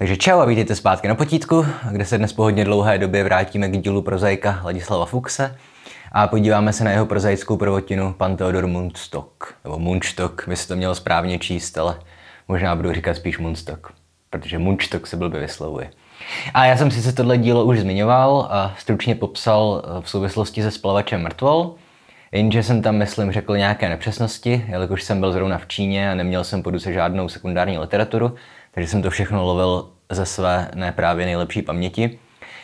Takže čau a vítejte zpátky na potítku, kde se dnes po hodně dlouhé době vrátíme k dílu prozaika Ladislava Fuxe a podíváme se na jeho prozaickou prvotinu pan Theodor Mundstock. Nebo Mundstock, by se to mělo správně číst, ale možná budu říkat spíš Mundstock, protože Mundstock se blbě vyslovuje. A já jsem si se tohle dílo už zmiňoval a stručně popsal eh, v souvislosti se splavačem mrtvol, jenže jsem tam, myslím, řekl nějaké nepřesnosti, jelikož jsem byl zrovna v Číně a neměl jsem po žádnou sekundární literaturu, takže jsem to všechno lovil ze své ne právě nejlepší paměti.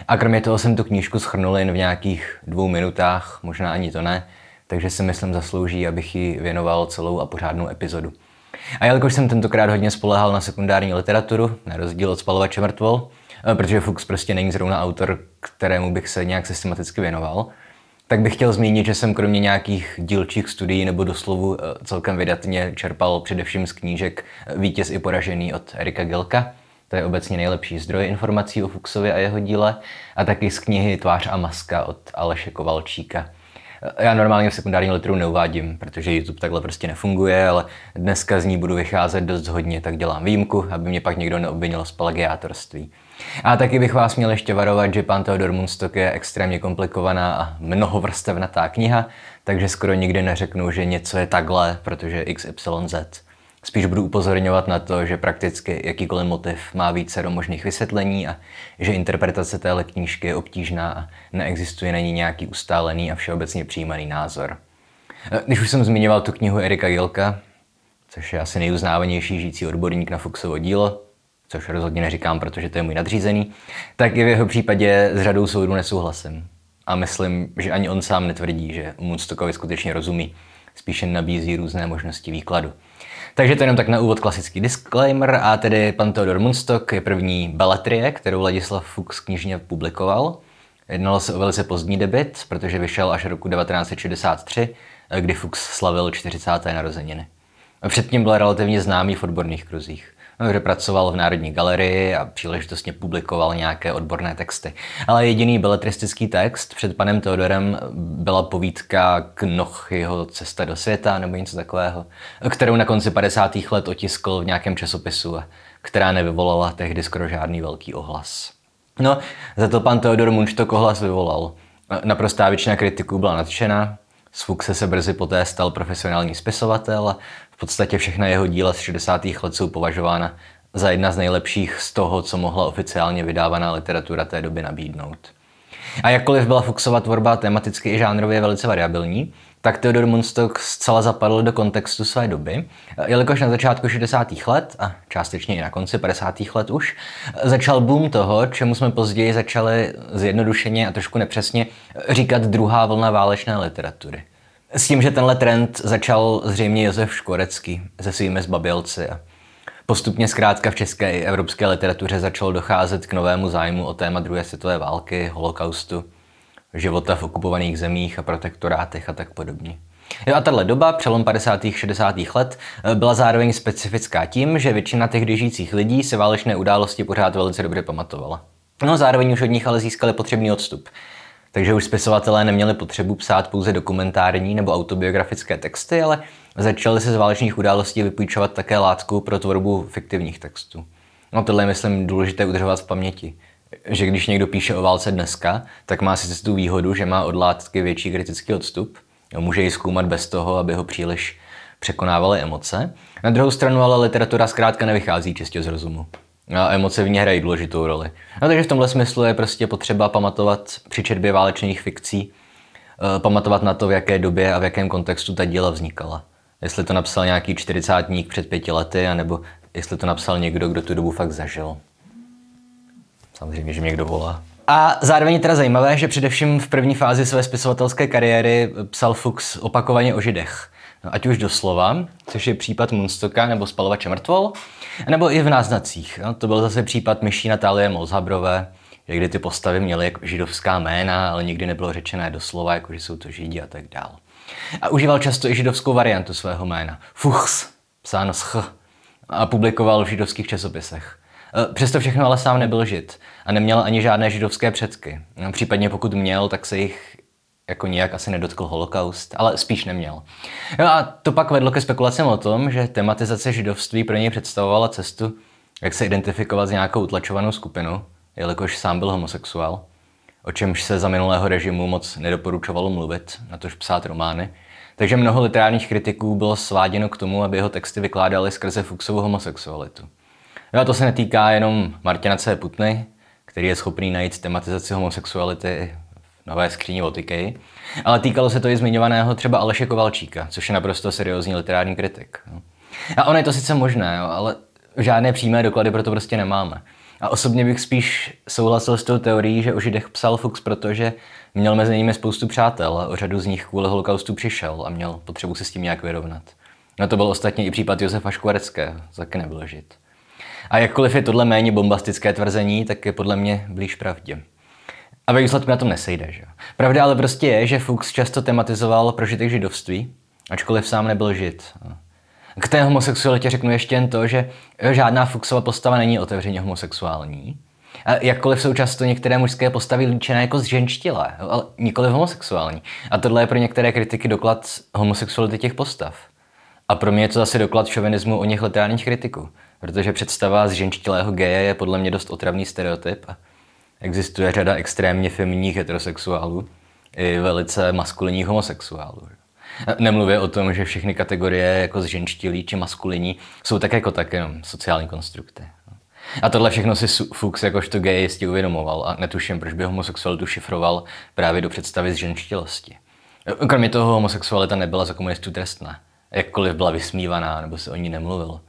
A kromě toho jsem tu knížku schrnul jen v nějakých dvou minutách, možná ani to ne, takže si myslím zaslouží, abych ji věnoval celou a pořádnou epizodu. A jelikož jsem tentokrát hodně spoléhal na sekundární literaturu, na rozdíl od spalovače mrtvol, eh, protože Fuchs prostě není zrovna autor, kterému bych se nějak systematicky věnoval, tak bych chtěl zmínit, že jsem kromě nějakých dílčích studií nebo doslovu eh, celkem vydatně čerpal především z knížek eh, Vítěz i poražený od Erika Gelka. To je obecně nejlepší zdroj informací o Fuxovi a jeho díle. A taky z knihy Tvář a maska od Aleše Kovalčíka. Eh, já normálně v sekundární literu neuvádím, protože YouTube takhle prostě nefunguje, ale dneska z ní budu vycházet dost hodně, tak dělám výjimku, aby mě pak někdo neobvinil z plagiátorství. A taky bych vás měl ještě varovat, že pan Theodor Munstok je extrémně komplikovaná a mnohovrstevnatá kniha, takže skoro nikdy neřeknu, že něco je takhle, protože XYZ. Spíš budu upozorňovat na to, že prakticky jakýkoliv motiv má více do možných vysvětlení a že interpretace téhle knížky je obtížná a neexistuje na ní nějaký ustálený a všeobecně přijímaný názor. E, když už jsem zmiňoval tu knihu Erika Gilka, což je asi nejuznávanější žijící odborník na Fuxovo dílo, což rozhodně neříkám, protože to je můj nadřízený, tak i v jeho případě s řadou soudů nesouhlasím. A myslím, že ani on sám netvrdí, že Moonstockovi skutečně rozumí. Spíše nabízí různé možnosti výkladu. Takže to jenom tak na úvod klasický disclaimer a tedy pan Theodor Munstock je první balatrie, kterou Ladislav Fuchs knižně publikoval. Jednalo se o velice pozdní debit, protože vyšel až roku 1963, kdy Fuchs slavil 40. narozeniny. Předtím byl relativně známý v odborných kruzích kde pracoval v Národní galerii a příležitostně publikoval nějaké odborné texty. Ale jediný beletristický text před panem Teodorem byla povídka Knoch, jeho cesta do světa nebo něco takového, kterou na konci 50. let otiskl v nějakém časopisu, která nevyvolala tehdy skoro žádný velký ohlas. No, za to pan Teodor Munštok ohlas vyvolal. Naprostá většina kritiků byla nadšená, z Fuchse se brzy poté stal profesionální spisovatel v podstatě všechna jeho díla z 60. let jsou považována za jedna z nejlepších z toho, co mohla oficiálně vydávaná literatura té doby nabídnout. A jakkoliv byla Fuxova tvorba tematicky i žánrově velice variabilní, tak Theodor Munstock zcela zapadl do kontextu své doby, jelikož na začátku 60. let a částečně i na konci 50. let už začal boom toho, čemu jsme později začali zjednodušeně a trošku nepřesně říkat druhá vlna válečné literatury – s tím, že tenhle trend začal zřejmě Josef Škorecký se svými zbabělci. Postupně zkrátka v české i evropské literatuře začalo docházet k novému zájmu o téma druhé světové války, holokaustu, života v okupovaných zemích a protektorátech a tak podobně. Jo a tahle doba, přelom 50. a 60. let, eh, byla zároveň specifická tím, že většina tehdy žijících lidí se válečné události pořád velice dobře pamatovala. No zároveň už od nich ale získali potřebný odstup. Takže už spisovatelé neměli potřebu psát pouze dokumentární nebo autobiografické texty, ale začali se z válečných událostí vypůjčovat také látku pro tvorbu fiktivních textů. No tohle je, myslím, důležité udržovat v paměti. Že když někdo píše o válce dneska, tak má sice tu výhodu, že má od látky větší kritický odstup, může ji zkoumat bez toho, aby ho příliš překonávaly emoce. Na druhou stranu ale literatura zkrátka nevychází čistě z rozumu a emoce v ní hrají důležitou roli. No takže v tomhle smyslu je prostě potřeba pamatovat při četbě válečných fikcí, eh, pamatovat na to, v jaké době a v jakém kontextu ta díla vznikala. Jestli to napsal nějaký čtyřicátník před pěti lety, anebo jestli to napsal někdo, kdo tu dobu fakt zažil. Samozřejmě, že mě někdo volá. A zároveň je teda zajímavé, že především v první fázi své spisovatelské kariéry eh, psal Fuchs opakovaně o židech. No, ať už doslova, což je případ Munstoka nebo spalovače mrtvol, nebo i v náznacích. No, to byl zase případ myší Natálie Molzhabrové, kdy ty postavy měly jako židovská jména, ale nikdy nebylo řečené doslova, jako že jsou to židi a tak dál. A užíval často i židovskou variantu svého jména. Fuchs, psáno s a publikoval v židovských časopisech. E, přesto všechno ale sám nebyl žid a neměl ani žádné židovské předky. No, případně pokud měl, tak se jich jako nijak asi nedotkl holokaust, ale spíš neměl. No a to pak vedlo ke spekulacím o tom, že tematizace židovství pro něj představovala cestu, jak se identifikovat s nějakou utlačovanou skupinou, jelikož sám byl homosexuál, o čemž se za minulého režimu moc nedoporučovalo mluvit, na tož psát romány. Takže mnoho literárních kritiků bylo sváděno k tomu, aby jeho texty vykládali skrze Fuxovu homosexualitu. No a to se netýká jenom Martina C. Putny, který je schopný najít tematizaci homosexuality nové skříni Ikei. Ale týkalo se to i zmiňovaného třeba Aleše Kovalčíka, což je naprosto seriózní literární kritik. A ono je to sice možné, ale žádné přímé doklady pro to prostě nemáme. A osobně bych spíš souhlasil s tou teorií, že o Židech psal Fuchs, protože měl mezi nimi spoustu přátel a o řadu z nich kvůli holokaustu přišel a měl potřebu se s tím nějak vyrovnat. No to byl ostatně i případ Josefa Škvareckého, taky nebyl Žid. A jakkoliv je tohle méně bombastické tvrzení, tak je podle mě blíž pravdě. A ve výsledku na tom nesejde, že Pravda ale prostě je, že Fuchs často tematizoval prožitek židovství, ačkoliv sám nebyl žid. K té homosexualitě řeknu ještě jen to, že žádná Fuchsova postava není otevřeně homosexuální. A jakkoliv jsou často některé mužské postavy líčené jako zženštilé, ale nikoli homosexuální. A tohle je pro některé kritiky doklad homosexuality těch postav. A pro mě je to zase doklad šovinismu o nich literárních kritiků, protože představa zženštilého geje je podle mě dost otravný stereotyp a existuje řada extrémně feminních heterosexuálů i velice maskulinních homosexuálů. Nemluvě o tom, že všechny kategorie jako zženštilí či maskulinní jsou tak jako tak jenom sociální konstrukty. A tohle všechno si Fuchs jakožto gay jistě uvědomoval a netuším, proč by homosexualitu šifroval právě do představy zženštilosti. Kromě toho homosexualita nebyla za komunistů trestná, jakkoliv byla vysmívaná nebo se o ní nemluvilo.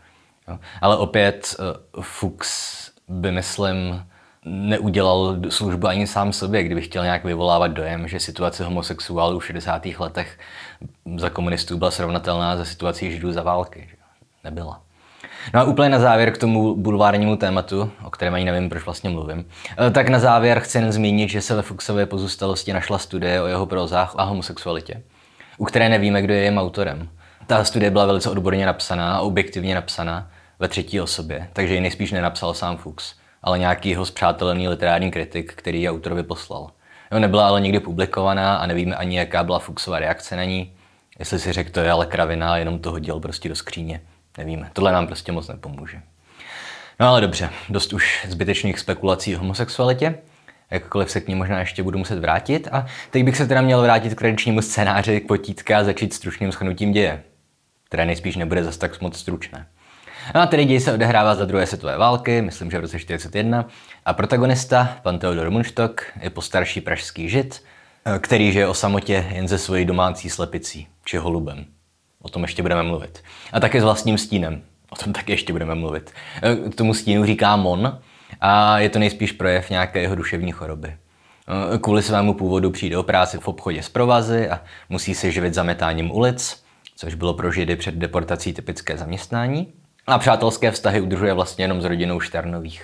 Ale opět eh, Fuchs by, myslím, neudělal službu ani sám sobě, kdyby chtěl nějak vyvolávat dojem, že situace homosexuálů v 60. letech za komunistů byla srovnatelná se situací židů za války. Nebyla. No a úplně na závěr k tomu bulvárnímu tématu, o kterém ani nevím, proč vlastně mluvím, eh, tak na závěr chci jen zmínit, že se ve Fuxové pozůstalosti našla studie o jeho prozách a homosexualitě, u které nevíme, kdo je jejím autorem. Ta studie byla velice odborně napsaná a objektivně napsaná ve třetí osobě, takže ji nejspíš nenapsal sám Fuchs ale nějaký jeho zpřátelený literární kritik, který je autorovi poslal. Jo, nebyla ale nikdy publikovaná a nevíme ani, jaká byla Fuchsova reakce na ní. Jestli si řekl, to je ale kravina jenom to hodil prostě do skříně. Nevíme. Tohle nám prostě moc nepomůže. No ale dobře, dost už zbytečných spekulací o homosexualitě. Jakkoliv se k ní možná ještě budu muset vrátit. A teď bych se teda měl vrátit k tradičnímu scénáři k potítka a začít stručným schnutím děje. Které nejspíš nebude zas tak moc stručné. No a tedy děj se odehrává za druhé světové války, myslím, že v roce 41, a protagonista, pan Theodor Munštok, je postarší pražský žid, eh, který žije o samotě jen ze svojí domácí slepicí, či holubem. O tom ještě budeme mluvit. A také s vlastním stínem. O tom také ještě budeme mluvit. Eh, k tomu stínu říká Mon a je to nejspíš projev nějaké jeho duševní choroby. Eh, kvůli svému původu přijde o práci v obchodě s provazy a musí se živit zametáním ulic, což bylo pro Židy před deportací typické zaměstnání. A přátelské vztahy udržuje vlastně jenom s rodinou Šternových.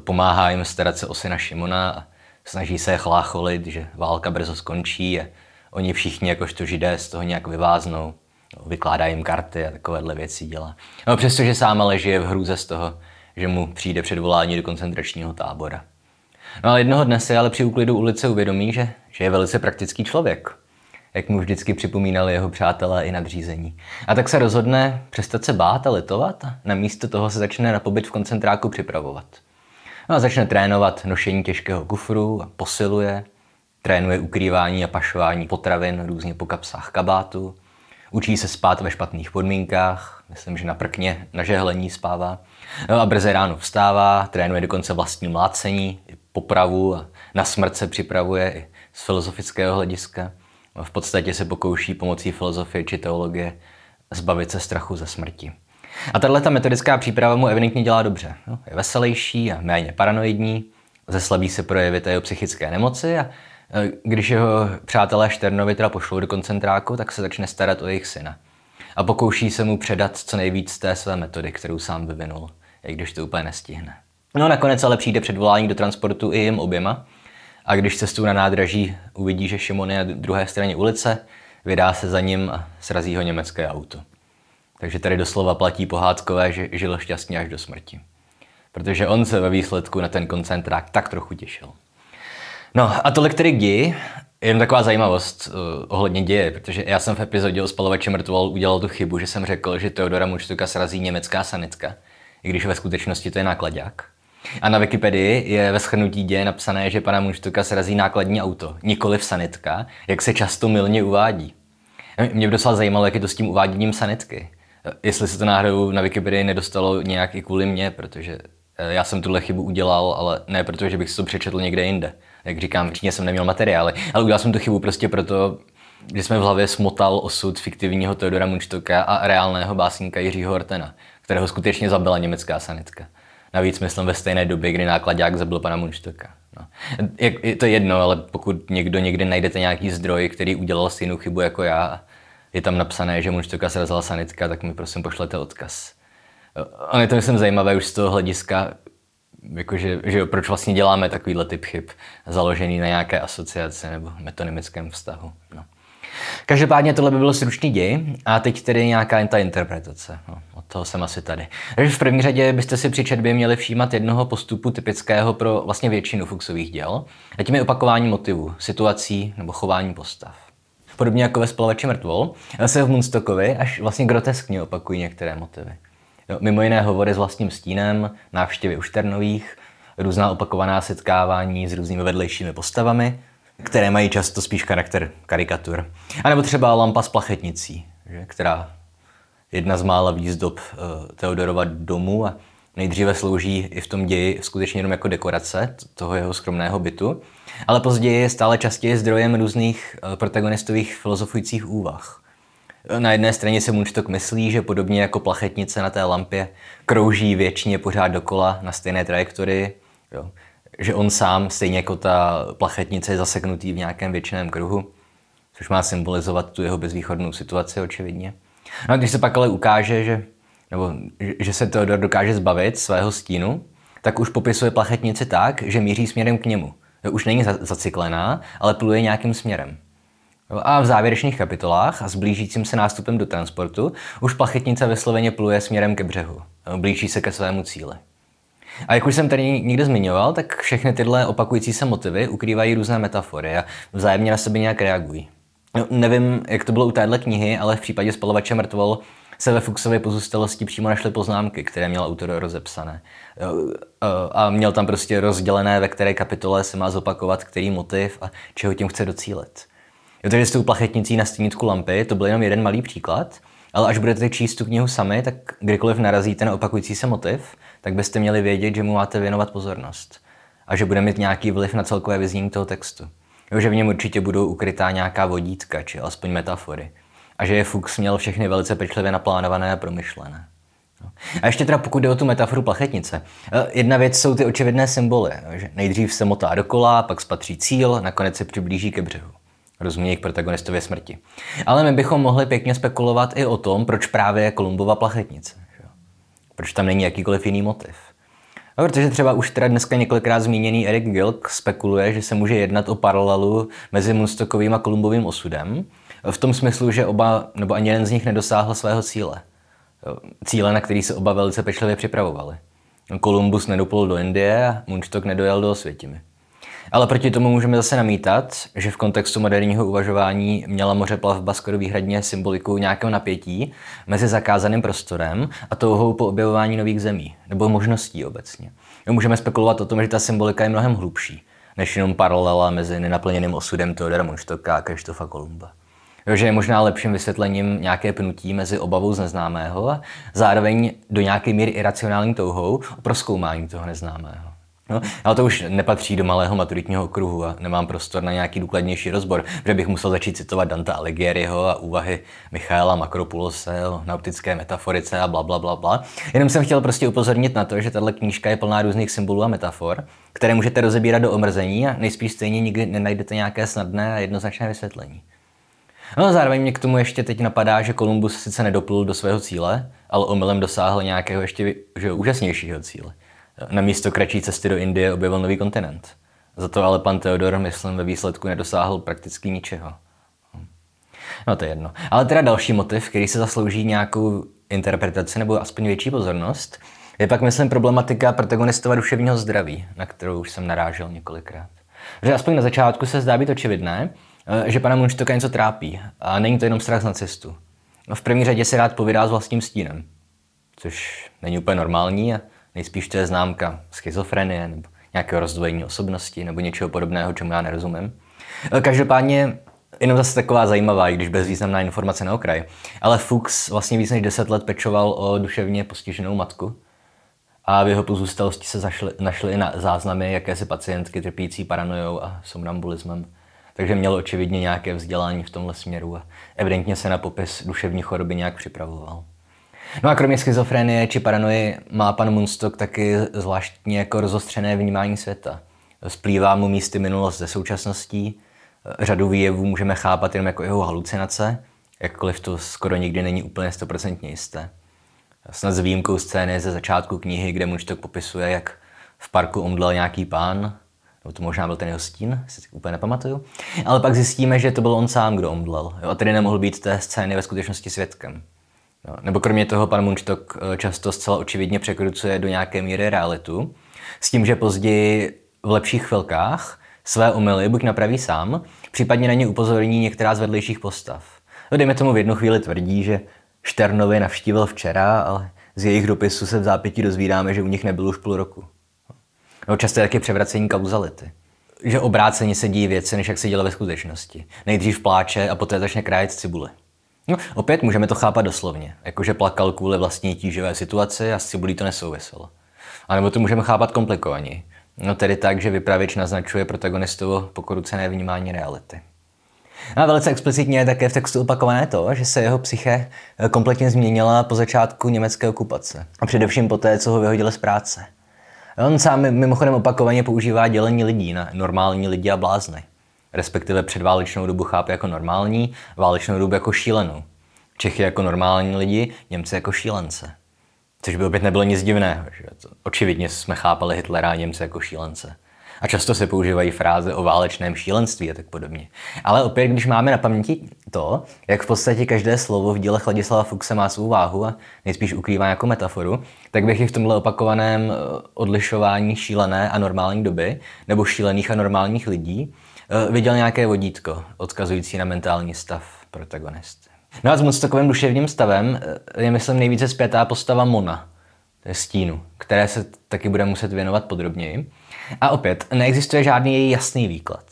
Pomáhá jim starat se o syna Šimona a snaží se je chlácholit, že válka brzo skončí a oni všichni jakožto židé z toho nějak vyváznou. Vykládá jim karty a takovéhle věci dělá. No, přestože sám ale žije v hrůze z toho, že mu přijde předvolání do koncentračního tábora. No ale jednoho dne se ale při úklidu ulice uvědomí, že, že je velice praktický člověk jak mu vždycky připomínali jeho přátelé i nadřízení. A tak se rozhodne přestat se bát a litovat a namísto toho se začne na pobyt v koncentráku připravovat. No a začne trénovat nošení těžkého kufru a posiluje, trénuje ukrývání a pašování potravin různě po kapsách kabátu, učí se spát ve špatných podmínkách, myslím, že na prkně, na žehlení spává, no a brzy ráno vstává, trénuje dokonce vlastní mlácení, popravu a na smrt se připravuje i z filozofického hlediska v podstatě se pokouší pomocí filozofie či teologie zbavit se strachu ze smrti. A tahle ta metodická příprava mu evidentně dělá dobře. No, je veselější a méně paranoidní, zeslabí se projevy té jeho psychické nemoci a e, když jeho přátelé Šternovi teda pošlou do koncentráku, tak se začne starat o jejich syna. A pokouší se mu předat co nejvíc té své metody, kterou sám vyvinul, i když to úplně nestihne. No nakonec ale přijde předvolání do transportu i jim oběma, a když cestu na nádraží uvidí, že Šimon je na druhé straně ulice, vydá se za ním a srazí ho německé auto. Takže tady doslova platí pohádkové, že žil šťastně až do smrti. Protože on se ve výsledku na ten koncentrák tak trochu těšil. No a tolik tedy ději. Jen taková zajímavost uh, ohledně děje, protože já jsem v epizodě o spalovači mrtvol udělal tu chybu, že jsem řekl, že Teodora Mučtuka srazí německá sanitka, i když ve skutečnosti to je nákladák. A na Wikipedii je ve schrnutí děje napsané, že pana Munštuka srazí nákladní auto, nikoli v sanitka, jak se často milně uvádí. Mě by docela zajímalo, jak je to s tím uváděním sanitky. Jestli se to náhodou na Wikipedii nedostalo nějak i kvůli mně, protože eh, já jsem tuhle chybu udělal, ale ne proto, že bych si to přečetl někde jinde. Jak říkám, v Číně jsem neměl materiály, ale udělal jsem tu chybu prostě proto, že jsme v hlavě smotal osud fiktivního Teodora Munštoka a reálného básníka Jiřího Hortena, kterého skutečně zabila německá sanitka. Navíc myslím ve stejné době, kdy nákladák zabil pana Munštoka. No. je to jedno, ale pokud někdo někde najdete nějaký zdroj, který udělal stejnou chybu jako já, je tam napsané, že Munštoka rozhala sanitka, tak mi prosím pošlete odkaz. A je to, myslím, zajímavé už z toho hlediska, jakože, že jo, proč vlastně děláme takovýhle typ chyb, založený na nějaké asociaci nebo metonymickém vztahu. No. Každopádně tohle by byl stručný děj a teď tedy nějaká ta interpretace. No, od toho jsem asi tady. Takže v první řadě byste si při četbě měli všímat jednoho postupu typického pro vlastně většinu fuxových děl, a tím je opakování motivů, situací nebo chování postav. Podobně jako ve Splavači mrtvol, se v Munstokovi až vlastně groteskně opakují některé motivy. No, mimo jiné hovory s vlastním stínem, návštěvy u Šternových, různá opakovaná setkávání s různými vedlejšími postavami, které mají často spíš charakter karikatur. A nebo třeba lampa s plachetnicí, že, která jedna z mála výzdob uh, Teodorova domu a nejdříve slouží i v tom ději skutečně jenom jako dekorace toho jeho skromného bytu, ale později je stále častěji zdrojem různých eh, protagonistových filozofujících úvah. Eh, na jedné straně se Munchtok myslí, že podobně jako plachetnice na té lampě krouží věčně pořád dokola na stejné trajektorii, jo, že on sám, stejně jako ta plachetnice, je zaseknutý v nějakém většiném kruhu, což má symbolizovat tu jeho bezvýchodnou situaci, očividně. No a když se pak ale ukáže, že, nebo, že se Theodor dokáže zbavit svého stínu, tak už popisuje plachetnici tak, že míří směrem k němu. Už není zaciklená, ale pluje nějakým směrem. A v závěrečných kapitolách a s blížícím se nástupem do transportu už plachetnice vysloveně pluje směrem ke břehu. Blíží se ke svému cíli. A jak už jsem tady někde zmiňoval, tak všechny tyhle opakující se motivy ukrývají různé metafory a vzájemně na sebe nějak reagují. No, nevím, jak to bylo u téhle knihy, ale v případě spalovače mrtvol se ve Fuxově pozůstalosti přímo našly poznámky, které měl autor rozepsané. A měl tam prostě rozdělené, ve které kapitole se má zopakovat který motiv a čeho tím chce docílit. Jo, takže s tou plachetnicí na stínitku lampy, to byl jenom jeden malý příklad, ale až budete číst tu knihu sami, tak kdykoliv narazíte na opakující se motiv, tak byste měli vědět, že mu máte věnovat pozornost a že bude mít nějaký vliv na celkové vyznění toho textu. Jo, že v něm určitě budou ukrytá nějaká vodítka, či alespoň metafory. A že je Fuchs měl všechny velice pečlivě naplánované a promyšlené. A ještě teda pokud jde o tu metaforu plachetnice. Eh, jedna věc jsou ty očividné symboly, eh, že nejdřív se motá dokola, pak spatří cíl, nakonec se přiblíží ke břehu. Rozumějí k protagonistově smrti. Ale my bychom mohli pěkně spekulovat i o tom, proč právě Kolumbova plachetnice proč tam není jakýkoliv jiný motiv. A no, protože třeba už teda dneska několikrát zmíněný Erik Gilk spekuluje, že se může jednat o paralelu mezi Munstokovým a Kolumbovým osudem, v tom smyslu, že oba, nebo ani jeden z nich nedosáhl svého cíle. Cíle, na který se oba velice pečlivě připravovali. Kolumbus nedopol do Indie a Munstok nedojel do Osvětimi. Ale proti tomu můžeme zase namítat, že v kontextu moderního uvažování měla mořeplavba skoro výhradně symboliku nějakého napětí mezi zakázaným prostorem a touhou po objevování nových zemí, nebo možností obecně. Můžeme spekulovat o tom, že ta symbolika je mnohem hlubší, než jenom paralela mezi nenaplněným osudem Teodora Monštoka a Krištofa Kolumba. Jo, že je možná lepším vysvětlením nějaké pnutí mezi obavou z neznámého a zároveň do nějaké míry iracionální touhou o proskoumání toho neznámého. No, ale to už nepatří do malého maturitního okruhu a nemám prostor na nějaký důkladnější rozbor, protože bych musel začít citovat Danta Alighieriho a úvahy Michaela Makropulose o nautické metaforice a bla, bla, bla, bla. Jenom jsem chtěl prostě upozornit na to, že tahle knížka je plná různých symbolů a metafor, které můžete rozebírat do omrzení a nejspíš stejně nikdy nenajdete nějaké snadné a jednoznačné vysvětlení. No a zároveň mě k tomu ještě teď napadá, že Kolumbus sice nedoplul do svého cíle, ale omylem dosáhl nějakého ještě že, úžasnějšího cíle na místo kratší cesty do Indie objevil nový kontinent. Za to ale pan Theodor, myslím, ve výsledku nedosáhl prakticky ničeho. No to je jedno. Ale teda další motiv, který se zaslouží nějakou interpretaci nebo aspoň větší pozornost, je pak, myslím, problematika protagonistova duševního zdraví, na kterou už jsem narážel několikrát. Že aspoň na začátku se zdá být očividné, eh, že pana Munštoka něco trápí. A není to jenom strach z nacistu. No, v první řadě se rád povídá s vlastním stínem, což není úplně normální a Nejspíš to je známka schizofrenie nebo nějakého rozdvojení osobnosti nebo něčeho podobného, čemu já nerozumím. Eh, každopádně jenom zase taková zajímavá, i když bezvýznamná informace na okraj. Ale Fuchs vlastně víc než 10 let pečoval o duševně postiženou matku a v jeho pozůstalosti se zašli, i na záznamy jakési pacientky trpící paranojou a somnambulismem. Takže měl očividně nějaké vzdělání v tomhle směru a evidentně se na popis duševní choroby nějak připravoval. No a kromě schizofrenie či paranoji má pan Munstok taky zvláštní jako rozostřené vnímání světa. Splývá mu místy minulost ze současností, řadu výjevů můžeme chápat jenom jako jeho halucinace, jakkoliv to skoro nikdy není úplně stoprocentně jisté. Snad s výjimkou scény ze začátku knihy, kde Munstok popisuje, jak v parku omdlel nějaký pán, nebo to možná byl ten jeho stín, si úplně nepamatuju, ale pak zjistíme, že to byl on sám, kdo omdlel, jo, a tedy nemohl být té scény ve skutečnosti svědkem. No, nebo kromě toho pan Munchtok eh, často zcela očividně překrucuje do nějaké míry realitu, s tím, že později v lepších chvilkách své omily buď napraví sám, případně na ně upozorní některá z vedlejších postav. No, dejme tomu v jednu chvíli tvrdí, že Šternovi navštívil včera, ale z jejich dopisu se v zápěti dozvídáme, že u nich nebylo už půl roku. No, často je taky převracení kauzality. Že obráceně se dějí věci, než jak se dělá ve skutečnosti. Nejdřív pláče a poté začne krájet cibule. No, opět můžeme to chápat doslovně, jakože plakal kvůli vlastní tíživé situaci a s cibulí to nesouviselo. A nebo to můžeme chápat komplikovaně. No tedy tak, že vypravěč naznačuje protagonistovo pokorucené vnímání reality. No a velice explicitně je také v textu opakované to, že se jeho psyche eh, kompletně změnila po začátku německé okupace. A především po té, co ho vyhodili z práce. On sám mimochodem opakovaně používá dělení lidí na normální lidi a blázny respektive předválečnou dobu chápe jako normální, válečnou dobu jako šílenou. Čechy jako normální lidi, Němci jako šílence. Což by opět nebylo nic divného. Že? Očividně jsme chápali Hitlera a Němce jako šílence a často se používají fráze o válečném šílenství a tak podobně. Ale opět, když máme na paměti to, jak v podstatě každé slovo v dílech Ladislava Fuxe má svou váhu a nejspíš ukrývá jako metaforu, tak bych i v tomhle opakovaném eh, odlišování šílené a normální doby, nebo šílených a normálních lidí, eh, viděl nějaké vodítko odkazující na mentální stav protagonisty. No a s moc takovým duševním stavem eh, je, myslím, nejvíce zpětá postava Mona, to je stínu, které se taky bude muset věnovat podrobněji. A opět, neexistuje žádný její jasný výklad.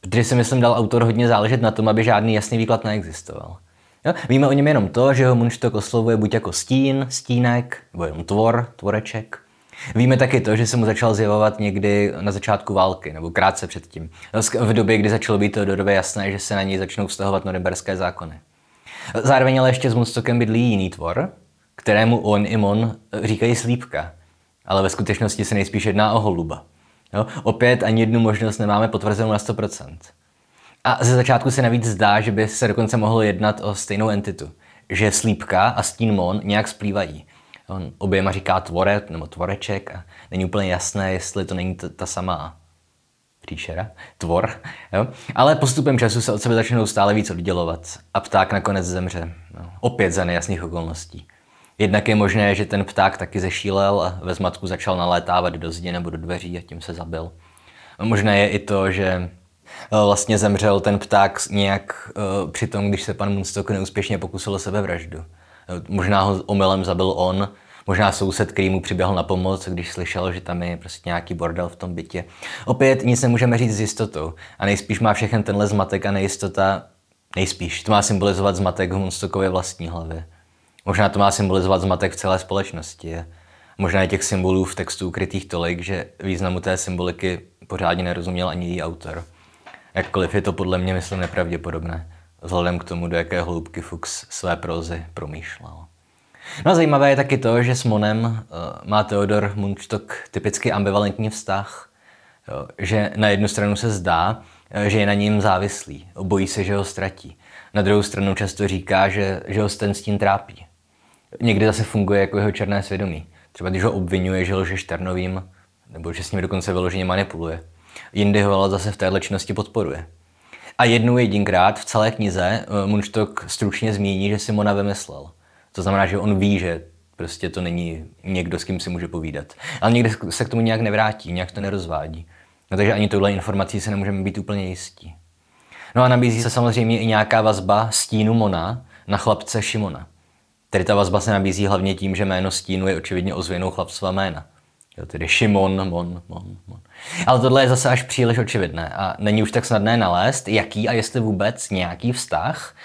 Protože si myslím, dal autor hodně záležet na tom, aby žádný jasný výklad neexistoval. Jo? Víme o něm jenom to, že ho Munštok oslovuje buď jako stín, stínek, nebo jenom tvor, tvoreček. Víme taky to, že se mu začal zjevovat někdy na začátku války, nebo krátce předtím, v době, kdy začalo být to době jasné, že se na něj začnou vztahovat norimberské zákony. Zároveň ale ještě s Munstokem bydlí jiný tvor, kterému on i Mon říkají slípka, ale ve skutečnosti se nejspíš jedná o holuba. Jo? Opět ani jednu možnost nemáme potvrzenou na 100%. A ze začátku se navíc zdá, že by se dokonce mohlo jednat o stejnou entitu. Že slípka a stín mon nějak splývají. On oběma říká tvoret nebo tvoreček a není úplně jasné, jestli to není ta samá příšera, tvor. Jo? Ale postupem času se od sebe začnou stále víc oddělovat a pták nakonec zemře. No, opět za nejasných okolností. Jednak je možné, že ten pták taky zešílel a ve zmatku začal nalétávat do zdi nebo do dveří a tím se zabil. Možné je i to, že eh, vlastně zemřel ten pták nějak eh, při tom, když se pan Munstok neúspěšně pokusil o sebevraždu. Eh, možná ho omylem zabil on, možná soused, který mu přiběhl na pomoc, když slyšel, že tam je prostě nějaký bordel v tom bytě. Opět nic nemůžeme říct s jistotou a nejspíš má všechen tenhle zmatek a nejistota, nejspíš, to má symbolizovat zmatek v Munstokově vlastní hlavě. Možná to má symbolizovat zmatek v celé společnosti. Možná je těch symbolů v textu ukrytých tolik, že významu té symboliky pořádně nerozuměl ani její autor. Jakkoliv je to podle mě, myslím, nepravděpodobné, vzhledem k tomu, do jaké hloubky Fuchs své prozy promýšlel. No a zajímavé je taky to, že s Monem eh, má Theodor Mundstock typicky ambivalentní vztah, že na jednu stranu se zdá, eh, že je na ním závislý, bojí se, že ho ztratí. Na druhou stranu často říká, že, že ho ten s tím trápí, někdy zase funguje jako jeho černé svědomí. Třeba když ho obvinuje, že lže Šternovým, nebo že s ním dokonce vyloženě manipuluje. Jindy ho ale zase v téhle činnosti podporuje. A jednou jedinkrát v celé knize eh, Munštok stručně zmíní, že si Mona vymyslel. To znamená, že on ví, že prostě to není někdo, s kým si může povídat. Ale někde se k tomu nějak nevrátí, nějak to nerozvádí. No takže ani touhle informací se nemůžeme být úplně jistí. No a nabízí se samozřejmě i nějaká vazba stínu Mona na chlapce Šimona. Tedy ta vazba se nabízí hlavně tím, že jméno stínu je očividně ozvěnou chlapcova jména. Jo, tedy Šimon, Mon, Mon, Mon. Ale tohle je zase až příliš očividné a není už tak snadné nalézt, jaký a jestli vůbec nějaký vztah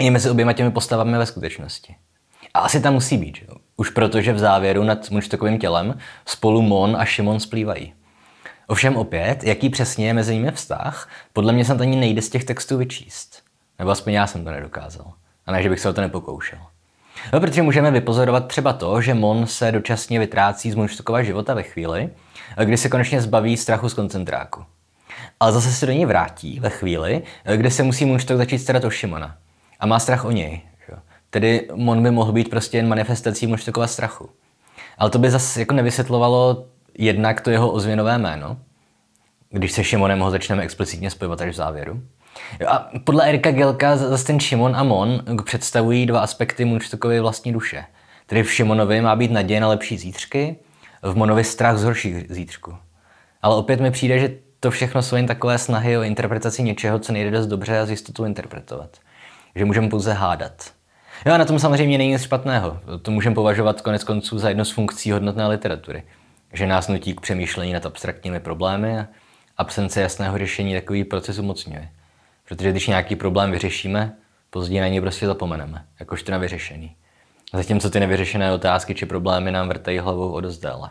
uh, je mezi oběma těmi postavami ve skutečnosti. A asi tam musí být, jo? už protože v závěru nad mužstokovým tělem spolu Mon a Šimon splývají. Ovšem opět, jaký přesně je mezi nimi vztah, podle mě se ani nejde z těch textů vyčíst. Nebo aspoň já jsem to nedokázal. A ne, že bych se o to nepokoušel. No, protože můžeme vypozorovat třeba to, že Mon se dočasně vytrácí z Munštukova života ve chvíli, kdy se konečně zbaví strachu z koncentráku. Ale zase se do něj vrátí ve chvíli, kdy se musí Munštok začít starat o Šimona. A má strach o něj. Tedy Mon by mohl být prostě jen manifestací Munštokova strachu. Ale to by zase jako nevysvětlovalo jednak to jeho ozvěnové jméno, když se Šimonem ho začneme explicitně spojovat až v závěru. A podle Erika Gelka zase ten Šimon a Mon představují dva aspekty Munštokovy vlastní duše. Tedy v Šimonovi má být naděje na lepší zítřky, v Monovi strach z horších zítřku. Ale opět mi přijde, že to všechno jsou jen takové snahy o interpretaci něčeho, co nejde dost dobře a z jistotu interpretovat. Že můžeme pouze hádat. Jo a na tom samozřejmě není nic špatného. To můžeme považovat konec konců za jednu z funkcí hodnotné literatury. Že nás nutí k přemýšlení nad abstraktními problémy a absence jasného řešení takový proces umocňuje. Protože když nějaký problém vyřešíme, později na něj prostě zapomeneme, to jako na vyřešený. Zatímco ty nevyřešené otázky či problémy nám vrtají hlavou o dost déle.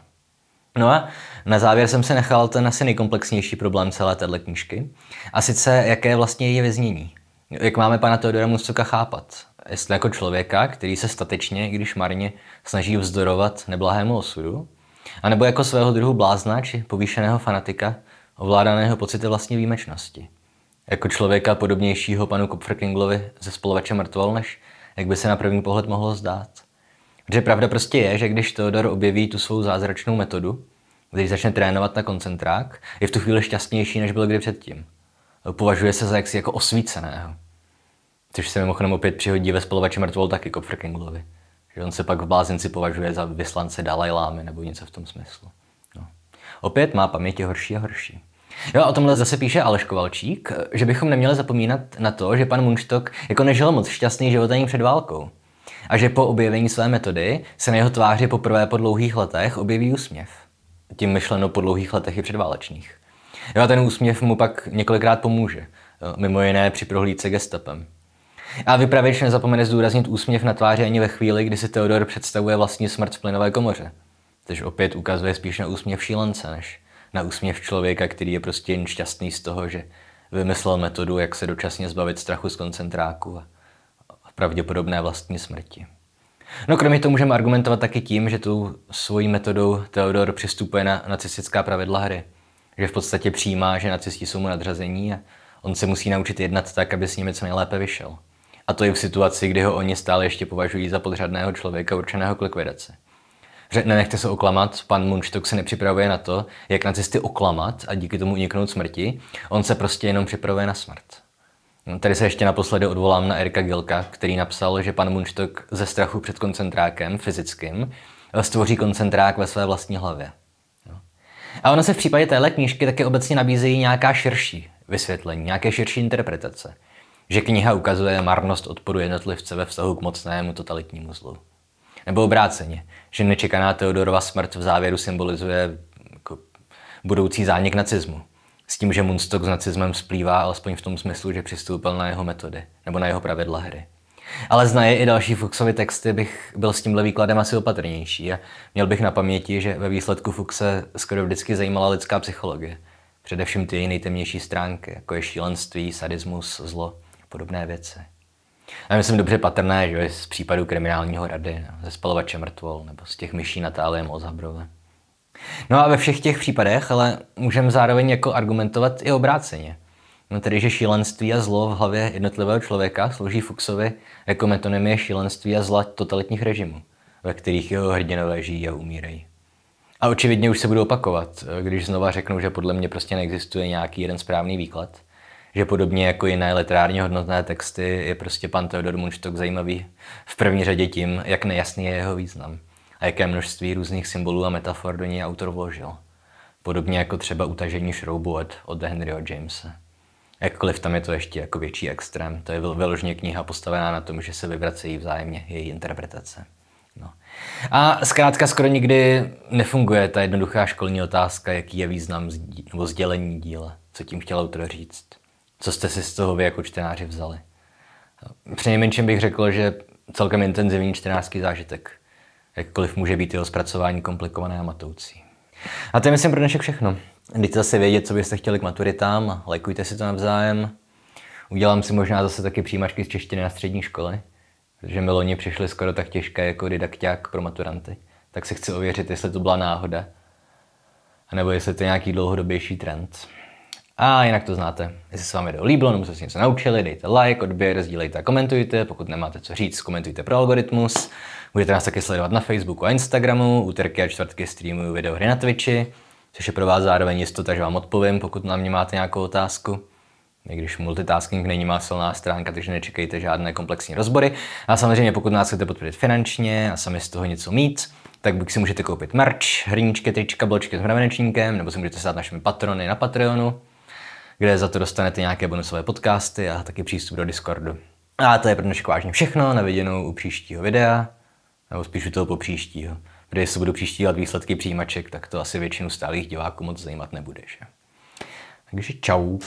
No a na závěr jsem se nechal ten asi nejkomplexnější problém celé této knížky. A sice, jaké vlastně je vlastně její vyznění. Jak máme pana Teodora Muscoka chápat? Jestli jako člověka, který se statečně, i když marně, snaží vzdorovat neblahému osudu? A nebo jako svého druhu blázna či povýšeného fanatika, ovládaného pocity vlastní výjimečnosti? Jako člověka podobnějšího panu Kupferkinglovi ze spolovače mrtvol, než jak by se na první pohled mohlo zdát. Protože pravda prostě je, že když Teodor objeví tu svou zázračnou metodu, když začne trénovat na koncentrák, je v tu chvíli šťastnější, než byl kdy předtím. Považuje se za jaksi jako osvíceného. Což se mimochodem opět přihodí ve spolovači mrtvol taky Kopferkinglovi. Že on se pak v blázinci považuje za vyslance dalajlámy nebo něco v tom smyslu. No. Opět má paměti horší a horší. Jo, o tomhle zase píše Aleš Kovalčík, že bychom neměli zapomínat na to, že pan Munštok jako nežil moc šťastný život ani před válkou. A že po objevení své metody se na jeho tváři poprvé po dlouhých letech objeví úsměv. Tím myšleno po dlouhých letech i předválečných. Jo, a ten úsměv mu pak několikrát pomůže, mimo jiné při prohlídce gestapem. A vypravěč nezapomene zdůraznit úsměv na tváři ani ve chvíli, kdy si Teodor představuje vlastní smrt v plynové komoře. Což opět ukazuje spíš na úsměv šílence než na úsměv člověka, který je prostě jen šťastný z toho, že vymyslel metodu, jak se dočasně zbavit strachu z koncentráku a pravděpodobné vlastní smrti. No kromě toho můžeme argumentovat taky tím, že tu svojí metodou Theodor přistupuje na nacistická pravidla hry. Že v podstatě přijímá, že nacisti jsou mu nadřazení a on se musí naučit jednat tak, aby s nimi co nejlépe vyšel. A to i v situaci, kdy ho oni stále ještě považují za podřadného člověka určeného k likvidaci. Nenechte se oklamat, pan Munštok se nepřipravuje na to, jak nacisty oklamat a díky tomu uniknout smrti. On se prostě jenom připravuje na smrt. No, tady se ještě naposledy odvolám na Erika Gilka, který napsal, že pan Munštok ze strachu před koncentrákem fyzickým stvoří koncentrák ve své vlastní hlavě. No. A ono se v případě téhle knížky taky obecně nabízejí nějaká širší vysvětlení, nějaké širší interpretace. Že kniha ukazuje marnost odporu jednotlivce ve vztahu k mocnému totalitnímu zlu. Nebo obráceně, že nečekaná Teodorova smrt v závěru symbolizuje jako budoucí zánik nacismu. S tím, že Munstok s nacismem splývá alespoň v tom smyslu, že přistoupil na jeho metody nebo na jeho pravidla hry. Ale znaje i další Fuxovy texty, bych byl s tímhle výkladem asi opatrnější a měl bych na paměti, že ve výsledku Fuxe skoro vždycky zajímala lidská psychologie. Především ty její nejtemnější stránky, jako je šílenství, sadismus, zlo, podobné věci. Já myslím dobře patrné, že z případu kriminálního rady no, ze spalovače mrtvol nebo z těch myší Natálie Mozabrové. No a ve všech těch případech ale můžeme zároveň jako argumentovat i obráceně. No tedy, že šílenství a zlo v hlavě jednotlivého člověka slouží Fuxovi jako metonymie šílenství a zla totalitních režimů, ve kterých jeho hrdinové žijí a umírají. A očividně už se budu opakovat, eh, když znova řeknu, že podle mě prostě neexistuje nějaký jeden správný výklad – že podobně jako jiné literárně hodnotné texty je prostě pan Theodor Munštok zajímavý v první řadě tím, jak nejasný je jeho význam a jaké množství různých symbolů a metafor do něj autor vložil. Podobně jako třeba utažení šroubu od, od Henryho Jamesa. Jakkoliv tam je to ještě jako větší extrém, to je vyloženě kniha postavená na tom, že se vyvracejí vzájemně její interpretace. No. A zkrátka skoro nikdy nefunguje ta jednoduchá školní otázka, jaký je význam sdí- nebo sdělení díla, co tím chtěl autor říct. Co jste si z toho vy jako čtenáři vzali? Přinejmenším bych řekl, že celkem intenzivní čtenářský zážitek. Jakkoliv může být jeho zpracování komplikované a matoucí. A to je myslím pro dnešek všechno. Dejte zase vědět, co byste chtěli k maturitám, lajkujte si to navzájem. Udělám si možná zase taky přijímačky z češtiny na střední školy, protože mi loni přišly skoro tak těžké jako didakťák pro maturanty. Tak si chci ověřit, jestli to byla náhoda, nebo jestli to je nějaký dlouhodobější trend. A jinak to znáte. Jestli se vám video líbilo nebo jste si něco naučili, dejte like, odběr, sdílejte a komentujte. Pokud nemáte co říct, komentujte pro algoritmus. Budete nás taky sledovat na Facebooku a Instagramu. Úterky a čtvrtky streamuju hry na Twitchi, což je pro vás zároveň jistota, že vám odpovím, pokud na mě máte nějakou otázku. I když multitasking není má silná stránka, takže nečekejte žádné komplexní rozbory. A samozřejmě, pokud nás chcete podpořit finančně a sami z toho něco mít, tak buď si můžete koupit merch, hrníčky, trička, bločky s mravenečníkem, nebo si můžete stát našimi patrony na Patreonu kde za to dostanete nějaké bonusové podcasty a taky přístup do Discordu. A to je pro dnešek vážně všechno, na viděnou u příštího videa, nebo spíš u toho po příštího. Protože jestli budu příští dělat výsledky přijímaček, tak to asi většinu stálých diváků moc zajímat nebude, že? Takže čau.